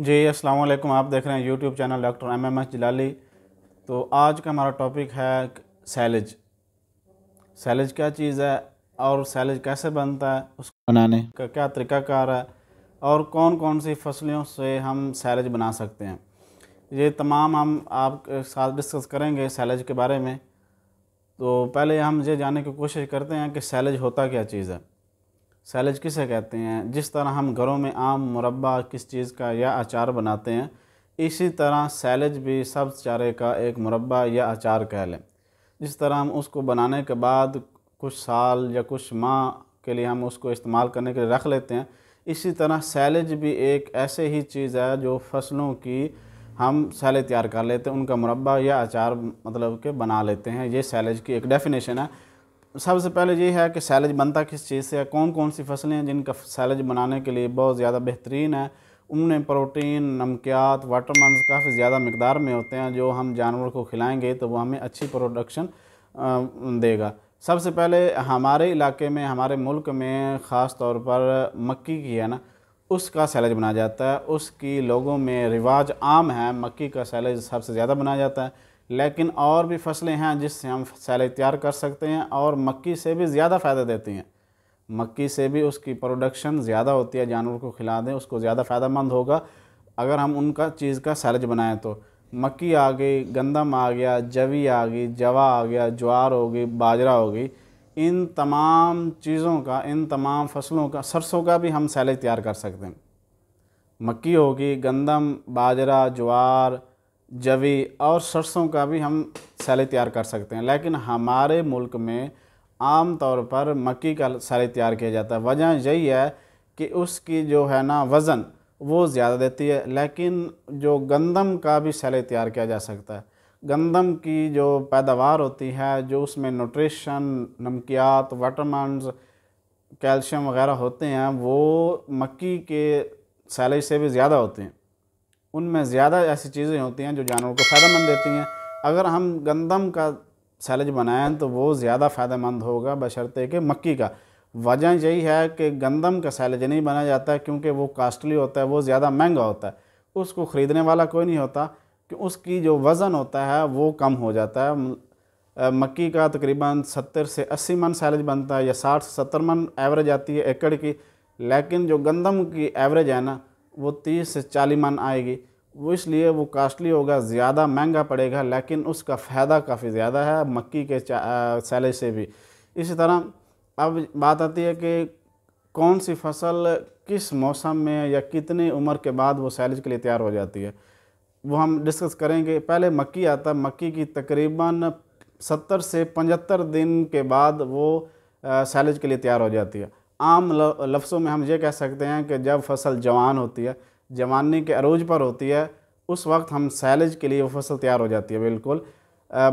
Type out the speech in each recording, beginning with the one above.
जी अस्सलाम आप देख रहे हैं YouTube channel doctor M M S Jalali तो आज का हमारा टॉपिक है सैलज सैलज क्या चीज़ है और सैलज कैसे बनता है उसको बनाने का क्या तरीकाकार है और कौन कौन सी फसलों से हम सैलज बना सकते हैं ये तमाम हम आपके साथ डिस्कस करेंगे सैलज के बारे में तो पहले हम ये जानने की कोशिश करते हैं कि सैलज होता क्या चीज़ है सैलज किसे कहते हैं जिस तरह हम घरों में आम मुरबा किस चीज़ का या अचार बनाते हैं इसी तरह सैलज भी सब्ज़ चारे का एक मुरबा या अचार कह लें जिस तरह हम उसको बनाने के बाद कुछ साल या कुछ माह के लिए हम उसको इस्तेमाल करने के लिए रख लेते हैं इसी तरह सैलज भी एक ऐसे ही चीज़ है जो फसलों की हम सैले तैयार कर लेते हैं उनका मुरबा या अचार मतलब के बना लेते हैं ये सैलज की एक डेफिनेशन है सबसे पहले ये है कि सैलज बनता किस चीज़ से है कौन कौन सी फसलें हैं जिनका सैलज बनाने के लिए बहुत ज़्यादा बेहतरीन है उनमें प्रोटीन नमकियात वाटर काफ़ी ज़्यादा मकदार में होते हैं जो हम जानवर को खिलाएंगे तो वो हमें अच्छी प्रोडक्शन देगा सबसे पहले हमारे इलाके में हमारे मुल्क में ख़ास तौर पर मक्की की है ना उसका सैलज बनाया जाता है उसकी लोगों में रिवाज आम है मक्की का सैलज सबसे ज़्यादा बनाया जाता है लेकिन और भी फसलें हैं जिससे हम सैलेज तैयार कर सकते हैं और मक्की से भी ज़्यादा फ़ायदा देती हैं मक्की से भी उसकी प्रोडक्शन ज़्यादा होती है जानवर को खिला दें उसको ज़्यादा फ़ायदेमंद होगा अगर हम उनका चीज़ का सैलेज बनाएं तो मक्की आ गई गंदम आ गया जवी आ गई जवा आ गया ज्वार हो गई बाजरा हो गई इन तमाम चीज़ों का इन तमाम फसलों का सरसों का भी हम सैलेज तैयार कर सकते हैं मक्की होगी गंदम बाजरा ज्वार जवी और सरसों का भी हम सैले तैयार कर सकते हैं लेकिन हमारे मुल्क में आम तौर पर मक्की का सैले तैयार किया जाता है वजह यही है कि उसकी जो है ना वज़न वो ज़्यादा देती है लेकिन जो गंदम का भी सैले तैयार किया जा सकता है गंदम की जो पैदावार होती है जो उसमें न्यूट्रिशन नमकियात वाटरमांस कैल्शियम वगैरह होते हैं वो मक्की के सैले से भी ज़्यादा होते हैं उनमें ज़्यादा ऐसी चीज़ें होती हैं जो जानवरों को फ़ायदेमंद देती हैं अगर हम गंदम का सैलज बनाएं तो वो ज़्यादा फ़ायदेमंद होगा बशर्ते कि मक्की का वजह यही है कि गंदम का सैलज नहीं बनाया जाता क्योंकि वो कास्टली होता है वो ज़्यादा महंगा होता है उसको ख़रीदने वाला कोई नहीं होता कि उसकी जो वज़न होता है वो कम हो जाता है मक्की का तकरीबन सत्तर से अस्सी मन सैलज बनता है या साठ से सत्तर मन एवरेज आती है एकड़ की लेकिन जो गंदम की एवरेज है ना वो तीस से चालीस मन आएगी वो इसलिए वो कास्टली होगा ज़्यादा महंगा पड़ेगा लेकिन उसका फ़ायदा काफ़ी ज़्यादा है मक्की के सैले से भी इसी तरह अब बात आती है कि कौन सी फसल किस मौसम में या कितनी उम्र के बाद वो सैलेज के लिए तैयार हो जाती है वो हम डिस्कस करेंगे पहले मक्की आता मक्की की तकरीबन सत्तर से पचहत्तर दिन के बाद वो सैलेज के लिए तैयार हो जाती है आम लफ्ज़ों में हम ये कह सकते हैं कि जब फसल जवान होती है जवानी के अरूज पर होती है उस वक्त हम सैलज के लिए वो फसल तैयार हो जाती है बिल्कुल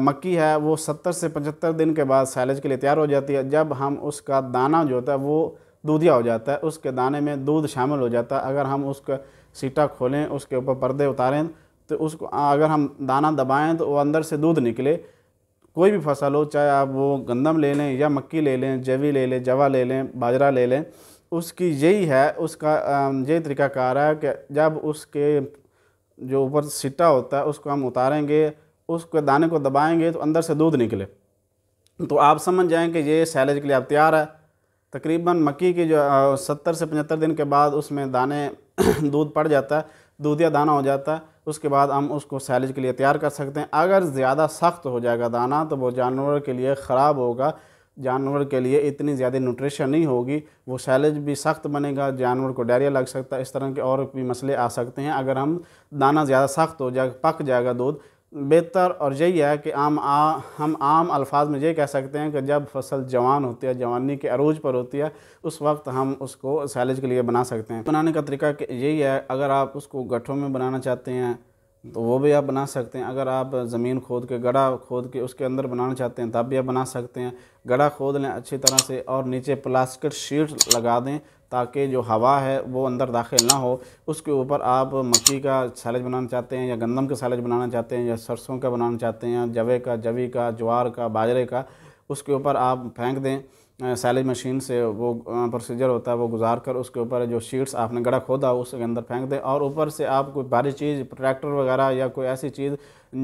मक्की है वो सत्तर से पचहत्तर दिन के बाद सैलज के लिए तैयार हो जाती है जब हम उसका दाना जो होता है वो दूधिया हो जाता है उसके दाने में दूध शामिल हो जाता है अगर हम उसका सीटा खोलें उसके ऊपर पर्दे उतारें तो उसको अगर हम दाना दबाएं तो वो अंदर से दूध निकले कोई भी फसल हो चाहे आप वो गंदम ले लें या मक्की ले लें जवी ले लें जवा ले लें बाजरा ले लें उसकी यही है उसका यही तरीकाकार है कि जब उसके जो ऊपर सिट्टा होता है उसको हम उतारेंगे उसके दाने को दबाएंगे तो अंदर से दूध निकले तो आप समझ जाएं कि ये सैलेज के लिए अब तैयार है तकरीबन मक्की की जो सत्तर से पचहत्तर दिन के बाद उसमें दाने दूध पड़ जाता है दूधिया दाना हो जाता है उसके बाद हम उसको सैलेज के लिए तैयार कर सकते हैं अगर ज़्यादा सख्त हो जाएगा दाना तो वो जानवर के लिए ख़राब होगा जानवर के लिए इतनी ज़्यादा न्यूट्रिशन नहीं होगी वो सैलेज भी सख्त बनेगा जानवर को डायरिया लग सकता है इस तरह के और भी मसले आ सकते हैं अगर हम दाना ज़्यादा सख्त हो जाएगा पक जाएगा दूध बेहतर और यही है कि आम आ, हम आम अल्फाज में ये कह सकते हैं कि जब फसल जवान होती है जवानी के अरूज पर होती है उस वक्त हम उसको सैलेज के लिए बना सकते हैं बनाने का तरीका यही है अगर आप उसको गठों में बनाना चाहते हैं तो वो भी आप बना सकते हैं अगर आप ज़मीन खोद के गड़ा खोद के उसके अंदर बनाना चाहते हैं तब भी आप बना सकते हैं गड़ा खोद लें अच्छी तरह से और नीचे प्लास्टिक शीट लगा दें ताकि जो हवा है वो अंदर दाखिल ना हो उसके ऊपर आप मक्की का सैलज बनाना चाहते हैं या गंदम का सैलज बनाना चाहते हैं या सरसों का बनाना चाहते हैं जवे का जवी का ज्वार का बाजरे का उसके ऊपर आप फेंक दें सैलज मशीन से वो प्रोसीजर होता है वो गुजार कर उसके ऊपर जो शीट्स आपने गड़ा खोदा उसके अंदर फेंक दें और ऊपर से आप कोई भारी चीज़ ट्रैक्टर वगैरह या कोई ऐसी चीज़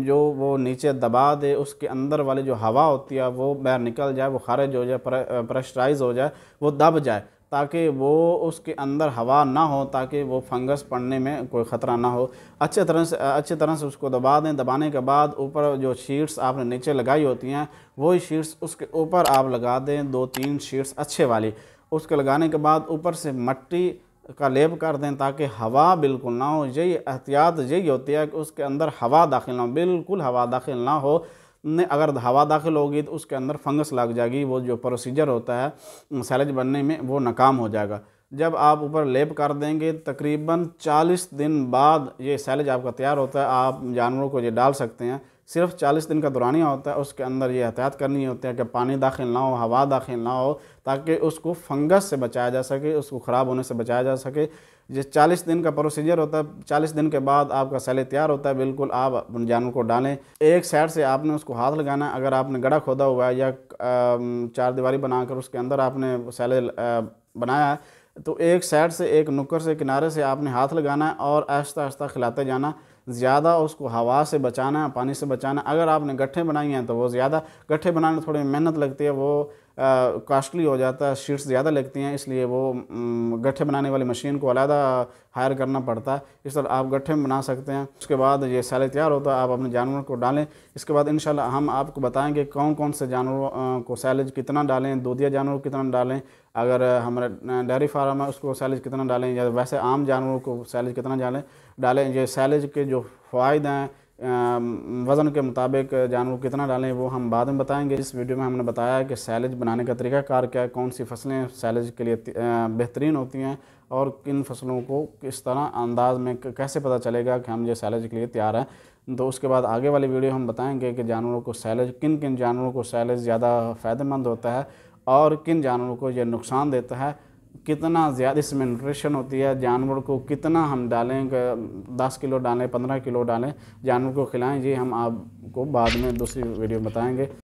जो वो नीचे दबा दे उसके अंदर वाली जो हवा होती है वो बाहर निकल जाए वो खारिज हो जाए प्रेशराइज हो जाए वो दब जाए ताकि वो उसके अंदर हवा ना हो ताकि वो फंगस पड़ने में कोई ख़तरा ना हो अच्छे तरह से अच्छे तरह से उसको दबा दें दबाने के बाद ऊपर जो शीट्स आपने नीचे लगाई होती हैं वही शीट्स उसके ऊपर आप लगा दें दो तीन शीट्स अच्छे वाली उसके लगाने के बाद ऊपर से मट्टी का लेप कर दें ताकि हवा बिल्कुल ना हो यही एहतियात यही होती है कि उसके अंदर हवा दाखिल ना हो बिल्कुल हवा दाखिल ना हो ने अगर हवा दाखिल होगी तो उसके अंदर फंगस लग जाएगी वो जो प्रोसीजर होता है सैलज बनने में वो नाकाम हो जाएगा जब आप ऊपर लेप कर देंगे तकरीबन 40 दिन बाद ये सैलज आपका तैयार होता है आप जानवरों को ये डाल सकते हैं सिर्फ 40 दिन का दौरानिया होता है उसके अंदर ये एहतियात करनी होती है कि पानी दाखिल ना हो हवा दाखिल ना हो ताकि उसको फंगस से बचाया जा सके उसको ख़राब होने से बचाया जा सके जिस 40 दिन का प्रोसीजर होता है 40 दिन के बाद आपका सैले तैयार होता है बिल्कुल आप अपने जानवर को डालें एक साइड से आपने उसको हाथ लगाना है अगर आपने गड़ा खोदा हुआ है या चार दीवारी बनाकर उसके अंदर आपने सैले बनाया है तो एक साइड से एक नुक्कर से किनारे से आपने हाथ लगाना है और आहिस्ता आहिस्ता खिलाते जाना ज़्यादा उसको हवा से बचाना है पानी से बचाना अगर आपने गट्ठे बनाए हैं तो वो ज़्यादा गट्ठे बनाने में थोड़ी मेहनत लगती है वो कास्टली हो जाता है शीट्स ज़्यादा लगती हैं इसलिए वो गट्ठे बनाने वाली मशीन को अलहदा हायर करना पड़ता है इस तरह आप गट्ठे बना सकते हैं उसके बाद ये साले तैयार होता है आप अपने जानवर को डालें इसके बाद इन हम आपको बताएँगे कौन कौन से जानवरों को सैलेज कितना डालें दूधिया जानवर कितना डालें अगर हमारा डेयरी फार्म है उसको सैलेज कितना डालें या वैसे आम जानवरों को सैलेज कितना डालें डालें ये सैलेज के जो फ़ायदे हैं वज़न के मुताबिक जानवर कितना डालें वो हम बाद में बताएंगे इस वीडियो में हमने बताया कि सैलेज बनाने का तरीका कार क्या है कौन सी फसलें सैलेज के लिए बेहतरीन होती हैं और किन फसलों को किस तरह अंदाज में कैसे पता चलेगा कि हम ये सैलेज के लिए तैयार हैं तो उसके बाद आगे वाली वीडियो हम बताएंगे कि जानवरों को सैलेज किन किन जानवरों को सैलेज ज़्यादा फ़ायदेमंद होता है और किन जानवरों को यह नुकसान देता है कितना ज़्यादा इसमें न्यूट्रिशन होती है जानवर को कितना हम डालें दस किलो डालें पंद्रह किलो डालें जानवर को खिलाएं ये हम आपको बाद में दूसरी वीडियो बताएंगे